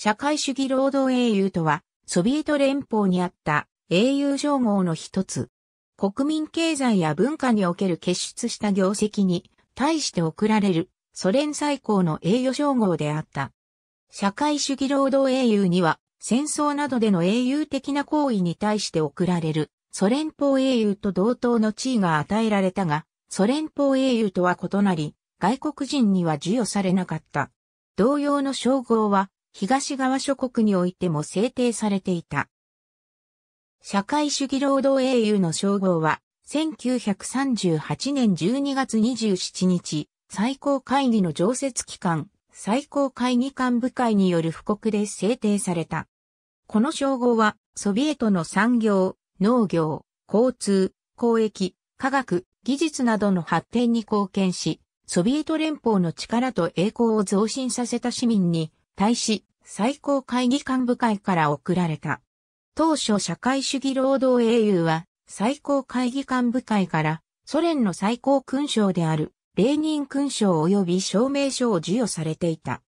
社会主義労働英雄とは、ソビエト連邦にあった英雄称号の一つ。国民経済や文化における傑出した業績に対して贈られるソ連最高の栄誉称号であった。社会主義労働英雄には戦争などでの英雄的な行為に対して贈られるソ連邦英雄と同等の地位が与えられたが、ソ連邦英雄とは異なり、外国人には授与されなかった。同様の称号は東側諸国においても制定されていた。社会主義労働英雄の称号は、1938年12月27日、最高会議の常設機関、最高会議幹部会による布告で制定された。この称号は、ソビエトの産業、農業、交通、交易、科学、技術などの発展に貢献し、ソビエト連邦の力と栄光を増進させた市民に対し、最高会議幹部会から贈られた。当初社会主義労働英雄は最高会議幹部会からソ連の最高勲章であるレーニン勲章及び証明書を授与されていた。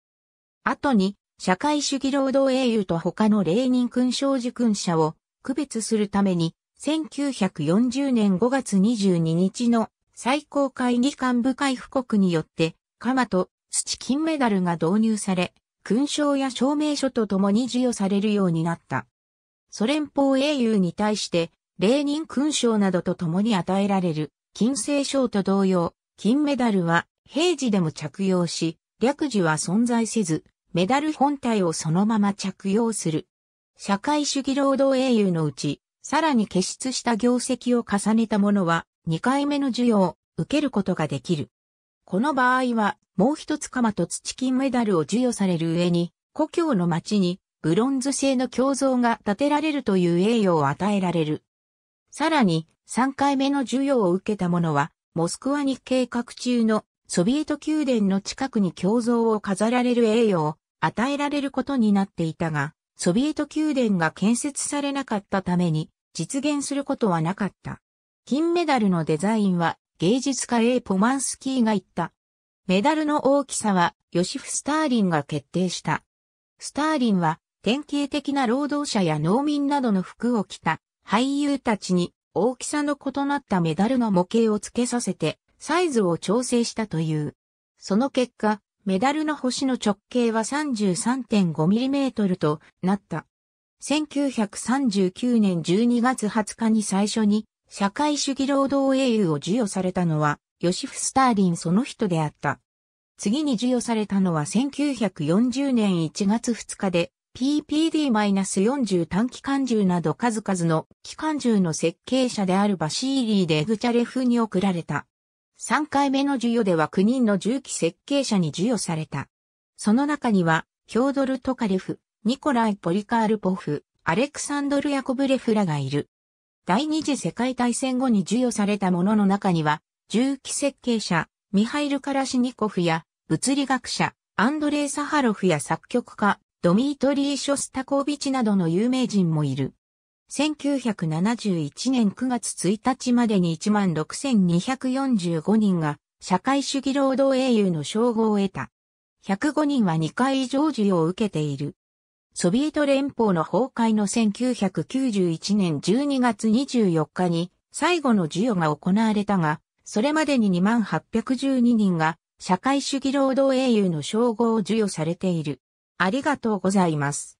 後に社会主義労働英雄と他のレーニン勲章受勲者を区別するために1940年5月22日の最高会議幹部会布告によって、鎌と土金メダルが導入され、勲章や証明書とともに授与されるようになった。ソ連邦英雄に対して、レーニン勲章などとともに与えられる、金星章と同様、金メダルは平時でも着用し、略時は存在せず、メダル本体をそのまま着用する。社会主義労働英雄のうち、さらに傑出した業績を重ねた者は、2回目の授与を受けることができる。この場合は、もう一つ鎌と土金メダルを授与される上に、故郷の町にブロンズ製の胸像が建てられるという栄誉を与えられる。さらに、3回目の授与を受けた者は、モスクワに計画中のソビエト宮殿の近くに胸像を飾られる栄誉を与えられることになっていたが、ソビエト宮殿が建設されなかったために実現することはなかった。金メダルのデザインは芸術家 A. ポマンスキーが言った。メダルの大きさは、ヨシフ・スターリンが決定した。スターリンは、典型的な労働者や農民などの服を着た俳優たちに大きさの異なったメダルの模型を付けさせてサイズを調整したという。その結果、メダルの星の直径は 33.5mm となった。1939年12月20日に最初に社会主義労働英雄を授与されたのは、ヨシフ・スターリンその人であった。次に授与されたのは1940年1月2日で、PPD-40 短期間銃など数々の機関銃の設計者であるバシーリー・デグチャレフに贈られた。3回目の授与では9人の銃器設計者に授与された。その中には、ヒョードル・トカレフ、ニコライ・ポリカールポフ、アレクサンドル・ヤコブレフらがいる。第二次世界大戦後に授与されたものの中には、重機設計者、ミハイル・カラシニコフや、物理学者、アンドレイ・サハロフや作曲家、ドミートリー・ショスタコービチなどの有名人もいる。1971年9月1日までに16,245人が社会主義労働英雄の称号を得た。105人は2回以上授与を受けている。ソビエト連邦の崩壊の1991年12月24日に最後の授与が行われたが、それまでに2812人が社会主義労働英雄の称号を授与されている。ありがとうございます。